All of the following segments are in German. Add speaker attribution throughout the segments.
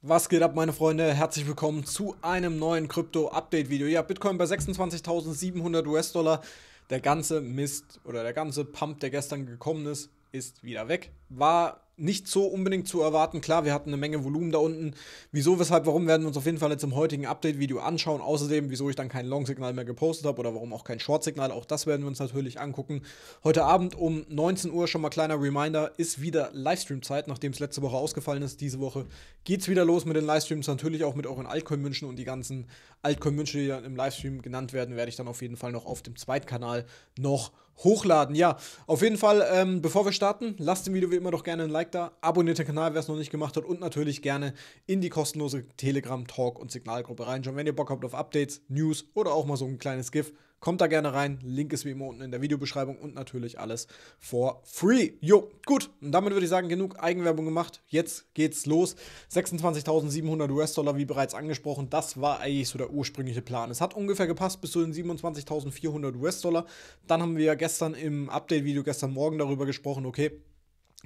Speaker 1: Was geht ab, meine Freunde? Herzlich willkommen zu einem neuen Krypto-Update-Video. Ja, Bitcoin bei 26.700 US-Dollar. Der ganze Mist oder der ganze Pump, der gestern gekommen ist, ist wieder weg. War nicht so unbedingt zu erwarten. Klar, wir hatten eine Menge Volumen da unten. Wieso, weshalb, warum werden wir uns auf jeden Fall jetzt im heutigen Update-Video anschauen. Außerdem, wieso ich dann kein Long-Signal mehr gepostet habe oder warum auch kein Short-Signal. Auch das werden wir uns natürlich angucken. Heute Abend um 19 Uhr, schon mal kleiner Reminder, ist wieder Livestream-Zeit. Nachdem es letzte Woche ausgefallen ist, diese Woche geht es wieder los mit den Livestreams. Natürlich auch mit euren Altcoin-Wünschen und die ganzen Altcoin-Wünsche, die dann im Livestream genannt werden, werde ich dann auf jeden Fall noch auf dem Zweitkanal noch hochladen. Ja, auf jeden Fall, ähm, bevor wir starten, lasst dem Video wie immer doch gerne ein Like Like da, abonniert den Kanal, wer es noch nicht gemacht hat und natürlich gerne in die kostenlose Telegram, Talk und Signalgruppe reinschauen. Wenn ihr Bock habt auf Updates, News oder auch mal so ein kleines GIF, kommt da gerne rein. Link ist wie immer unten in der Videobeschreibung und natürlich alles for free. Jo, gut. Und damit würde ich sagen, genug Eigenwerbung gemacht. Jetzt geht's los. 26.700 US-Dollar, wie bereits angesprochen. Das war eigentlich so der ursprüngliche Plan. Es hat ungefähr gepasst bis zu den 27.400 US-Dollar. Dann haben wir gestern im Update-Video, gestern Morgen darüber gesprochen, okay,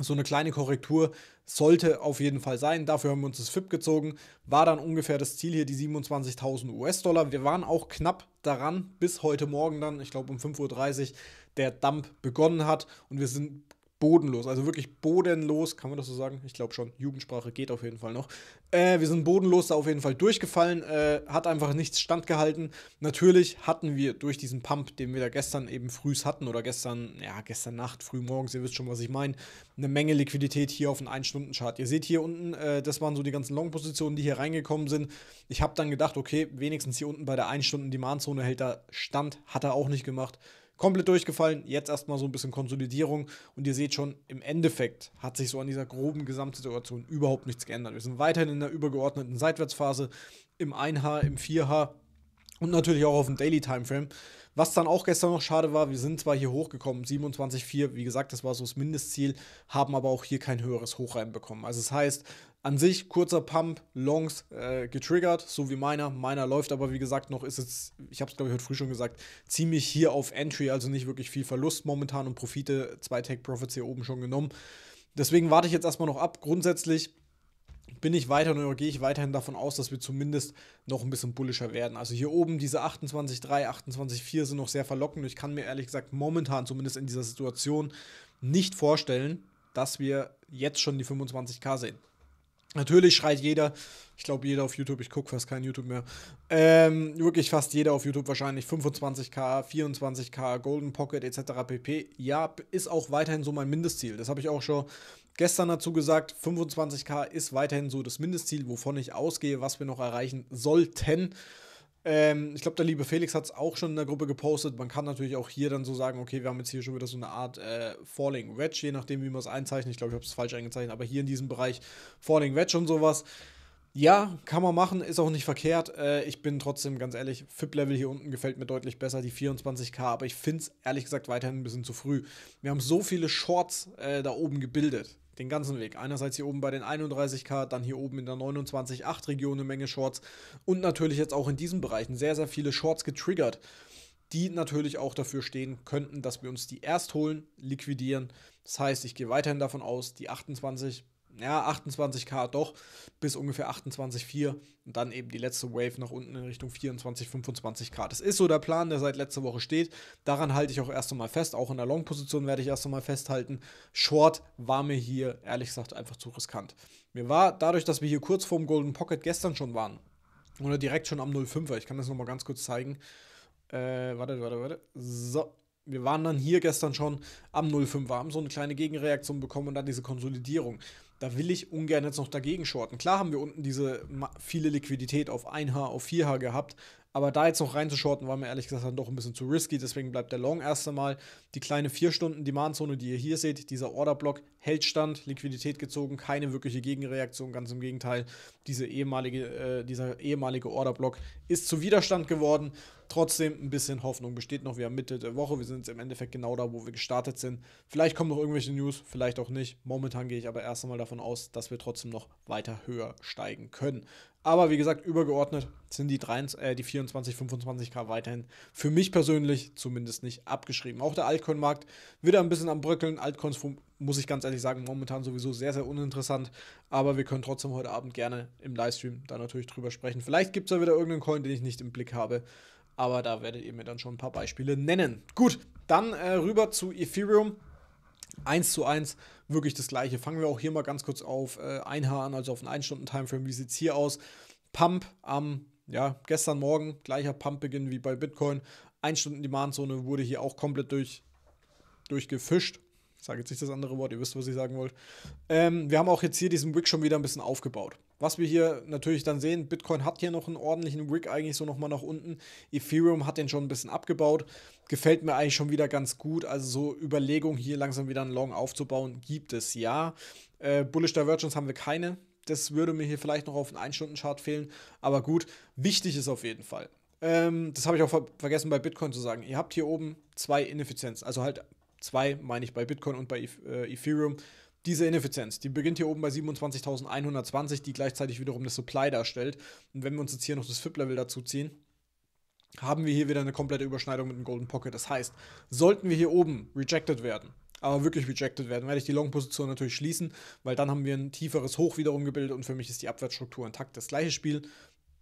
Speaker 1: so eine kleine Korrektur sollte auf jeden Fall sein. Dafür haben wir uns das FIP gezogen. War dann ungefähr das Ziel hier, die 27.000 US-Dollar. Wir waren auch knapp daran, bis heute Morgen dann, ich glaube um 5.30 Uhr, der Dump begonnen hat. Und wir sind bodenlos, also wirklich bodenlos, kann man das so sagen? Ich glaube schon, Jugendsprache geht auf jeden Fall noch. Äh, wir sind bodenlos da auf jeden Fall durchgefallen, äh, hat einfach nichts standgehalten. Natürlich hatten wir durch diesen Pump, den wir da gestern eben frühs hatten oder gestern, ja, gestern Nacht, früh morgens, ihr wisst schon, was ich meine, eine Menge Liquidität hier auf den 1-Stunden-Chart. Ihr seht hier unten, äh, das waren so die ganzen Long-Positionen, die hier reingekommen sind. Ich habe dann gedacht, okay, wenigstens hier unten bei der 1-Stunden-Demand-Zone hält er Stand, hat er auch nicht gemacht komplett durchgefallen. Jetzt erstmal so ein bisschen Konsolidierung. Und ihr seht schon, im Endeffekt hat sich so an dieser groben Gesamtsituation überhaupt nichts geändert. Wir sind weiterhin in der übergeordneten Seitwärtsphase im 1H, im 4H und natürlich auch auf dem Daily Timeframe. Was dann auch gestern noch schade war, wir sind zwar hier hochgekommen, 27,4, wie gesagt, das war so das Mindestziel, haben aber auch hier kein höheres Hoch reinbekommen. Also das heißt, an sich kurzer Pump, Longs äh, getriggert, so wie meiner. Meiner läuft aber, wie gesagt, noch ist es, ich habe es glaube ich heute früh schon gesagt, ziemlich hier auf Entry, also nicht wirklich viel Verlust momentan und Profite, zwei Take Profits hier oben schon genommen. Deswegen warte ich jetzt erstmal noch ab. Grundsätzlich bin ich weiter oder gehe ich weiterhin davon aus, dass wir zumindest noch ein bisschen bullischer werden. Also hier oben diese 28,3, 28,4 sind noch sehr verlockend. Ich kann mir ehrlich gesagt momentan zumindest in dieser Situation nicht vorstellen, dass wir jetzt schon die 25k sehen. Natürlich schreit jeder, ich glaube jeder auf YouTube, ich gucke fast kein YouTube mehr, ähm, wirklich fast jeder auf YouTube wahrscheinlich 25k, 24k, Golden Pocket etc. pp. Ja, ist auch weiterhin so mein Mindestziel. Das habe ich auch schon gestern dazu gesagt. 25k ist weiterhin so das Mindestziel, wovon ich ausgehe, was wir noch erreichen sollten. Ähm, ich glaube, der liebe Felix hat es auch schon in der Gruppe gepostet. Man kann natürlich auch hier dann so sagen, okay, wir haben jetzt hier schon wieder so eine Art äh, Falling Wedge, je nachdem, wie man es einzeichnet. Ich glaube, ich habe es falsch eingezeichnet, aber hier in diesem Bereich Falling Wedge und sowas. Ja, kann man machen, ist auch nicht verkehrt. Äh, ich bin trotzdem ganz ehrlich, FIP-Level hier unten gefällt mir deutlich besser, die 24k, aber ich finde es ehrlich gesagt weiterhin ein bisschen zu früh. Wir haben so viele Shorts äh, da oben gebildet. Den ganzen Weg. Einerseits hier oben bei den 31k, dann hier oben in der 29,8 Region eine Menge Shorts und natürlich jetzt auch in diesen Bereichen sehr, sehr viele Shorts getriggert, die natürlich auch dafür stehen könnten, dass wir uns die erst holen, liquidieren. Das heißt, ich gehe weiterhin davon aus, die 28 ja, 28k doch, bis ungefähr 28,4 und dann eben die letzte Wave nach unten in Richtung 24, 25k. Das ist so der Plan, der seit letzter Woche steht. Daran halte ich auch erst einmal fest. Auch in der Long-Position werde ich erst einmal festhalten. Short war mir hier ehrlich gesagt einfach zu riskant. Mir war dadurch, dass wir hier kurz vorm Golden Pocket gestern schon waren oder direkt schon am 05er, ich kann das nochmal ganz kurz zeigen. Äh, warte, warte, warte. So, wir waren dann hier gestern schon am 05er, haben so eine kleine Gegenreaktion bekommen und dann diese Konsolidierung da will ich ungern jetzt noch dagegen shorten. Klar haben wir unten diese viele Liquidität auf 1H, auf 4H gehabt, aber da jetzt noch reinzuschorten, war mir ehrlich gesagt dann doch ein bisschen zu risky. Deswegen bleibt der Long erst einmal. Die kleine 4-Stunden-Demand-Zone, die ihr hier seht, dieser Orderblock hält Stand, Liquidität gezogen, keine wirkliche Gegenreaktion, ganz im Gegenteil. Diese ehemalige, äh, dieser ehemalige Orderblock ist zu Widerstand geworden. Trotzdem ein bisschen Hoffnung besteht noch. Wir haben Mitte der Woche, wir sind jetzt im Endeffekt genau da, wo wir gestartet sind. Vielleicht kommen noch irgendwelche News, vielleicht auch nicht. Momentan gehe ich aber erst einmal davon aus, dass wir trotzdem noch weiter höher steigen können. Aber wie gesagt, übergeordnet sind die, 23, äh, die 24, 25k weiterhin für mich persönlich zumindest nicht abgeschrieben. Auch der Altcoin-Markt wieder ein bisschen am Bröckeln. Altcoins muss ich ganz ehrlich sagen, momentan sowieso sehr, sehr uninteressant. Aber wir können trotzdem heute Abend gerne im Livestream da natürlich drüber sprechen. Vielleicht gibt es da wieder irgendeinen Coin, den ich nicht im Blick habe. Aber da werdet ihr mir dann schon ein paar Beispiele nennen. Gut, dann äh, rüber zu Ethereum eins zu eins wirklich das gleiche. Fangen wir auch hier mal ganz kurz auf äh, an, also auf einen 1-Stunden-Timeframe. Wie sieht es hier aus? Pump am, ja, gestern Morgen, gleicher Pump-Beginn wie bei Bitcoin. 1-Stunden-Demand-Zone wurde hier auch komplett durch, durchgefischt sage jetzt nicht das andere Wort, ihr wisst, was ich sagen wollte. Ähm, wir haben auch jetzt hier diesen Wick schon wieder ein bisschen aufgebaut. Was wir hier natürlich dann sehen, Bitcoin hat hier noch einen ordentlichen Wick eigentlich so nochmal nach unten. Ethereum hat den schon ein bisschen abgebaut. Gefällt mir eigentlich schon wieder ganz gut. Also so Überlegung hier langsam wieder einen Long aufzubauen, gibt es ja. Äh, Bullish Divergence haben wir keine. Das würde mir hier vielleicht noch auf einen 1-Stunden-Chart fehlen. Aber gut, wichtig ist auf jeden Fall. Ähm, das habe ich auch ver vergessen bei Bitcoin zu sagen. Ihr habt hier oben zwei Ineffizienz, also halt 2, meine ich bei Bitcoin und bei äh, Ethereum. Diese Ineffizienz, die beginnt hier oben bei 27.120, die gleichzeitig wiederum das Supply darstellt. Und wenn wir uns jetzt hier noch das FIP-Level dazu ziehen, haben wir hier wieder eine komplette Überschneidung mit dem Golden Pocket. Das heißt, sollten wir hier oben rejected werden, aber wirklich rejected werden, werde ich die Long-Position natürlich schließen, weil dann haben wir ein tieferes Hoch wiederum gebildet und für mich ist die Abwärtsstruktur intakt. Das gleiche Spiel,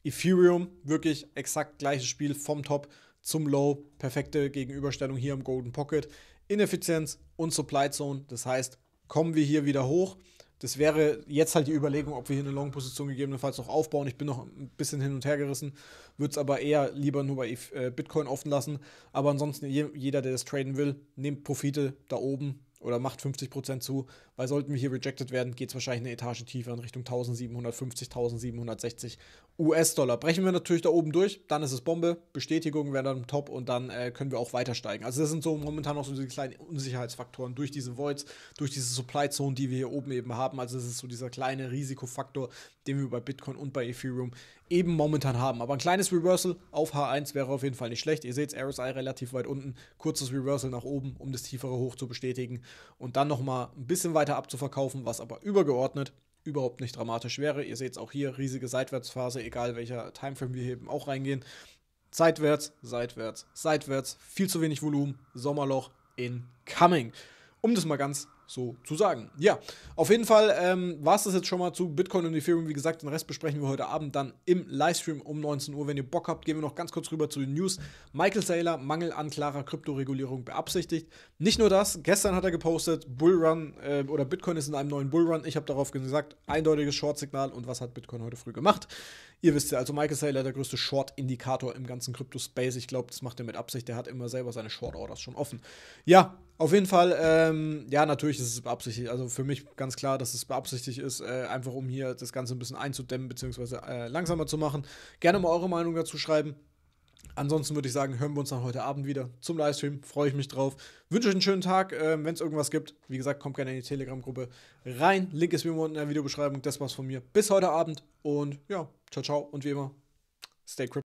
Speaker 1: Ethereum, wirklich exakt gleiches Spiel vom Top zum Low, perfekte Gegenüberstellung hier im Golden Pocket. Ineffizienz und Supply Zone. Das heißt, kommen wir hier wieder hoch. Das wäre jetzt halt die Überlegung, ob wir hier eine Long-Position gegebenenfalls noch aufbauen. Ich bin noch ein bisschen hin und her gerissen, würde es aber eher lieber nur bei e äh, Bitcoin offen lassen. Aber ansonsten, jeder, der das traden will, nimmt Profite da oben, oder macht 50% zu, weil sollten wir hier rejected werden, geht es wahrscheinlich eine Etage tiefer in Richtung 1750, 1760 US-Dollar. Brechen wir natürlich da oben durch, dann ist es Bombe, Bestätigung wäre dann top und dann äh, können wir auch weiter steigen. Also das sind so momentan noch so diese kleinen Unsicherheitsfaktoren durch diese Voids, durch diese Supply Zone, die wir hier oben eben haben. Also das ist so dieser kleine Risikofaktor, den wir bei Bitcoin und bei Ethereum eben momentan haben. Aber ein kleines Reversal auf H1 wäre auf jeden Fall nicht schlecht. Ihr seht es, RSI relativ weit unten, kurzes Reversal nach oben, um das tiefere hoch zu bestätigen und dann nochmal ein bisschen weiter abzuverkaufen, was aber übergeordnet überhaupt nicht dramatisch wäre. Ihr seht es auch hier, riesige Seitwärtsphase, egal welcher Timeframe wir hier eben auch reingehen. Seitwärts, seitwärts, seitwärts, viel zu wenig Volumen, Sommerloch incoming. Um das mal ganz so zu sagen. Ja, auf jeden Fall ähm, war es das jetzt schon mal zu Bitcoin und Ethereum. Wie gesagt, den Rest besprechen wir heute Abend dann im Livestream um 19 Uhr. Wenn ihr Bock habt, gehen wir noch ganz kurz rüber zu den News. Michael Saylor, Mangel an klarer Kryptoregulierung beabsichtigt. Nicht nur das, gestern hat er gepostet, Bullrun äh, oder Bitcoin ist in einem neuen Bullrun. Ich habe darauf gesagt, eindeutiges Short-Signal und was hat Bitcoin heute früh gemacht? Ihr wisst ja, also Michael Saylor, der größte Short-Indikator im ganzen krypto space Ich glaube, das macht er mit Absicht. Der hat immer selber seine Short-Orders schon offen. Ja, auf jeden Fall, ähm, ja, natürlich ist es beabsichtigt. Also für mich ganz klar, dass es beabsichtigt ist, äh, einfach um hier das Ganze ein bisschen einzudämmen, beziehungsweise äh, langsamer zu machen. Gerne mal eure Meinung dazu schreiben. Ansonsten würde ich sagen, hören wir uns dann heute Abend wieder zum Livestream. Freue ich mich drauf. Wünsche euch einen schönen Tag. Ähm, Wenn es irgendwas gibt, wie gesagt, kommt gerne in die Telegram-Gruppe rein. Link ist wie immer unten in der Videobeschreibung. Das war's von mir. Bis heute Abend und ja, Ciao, ciao und wie immer, stay crypto.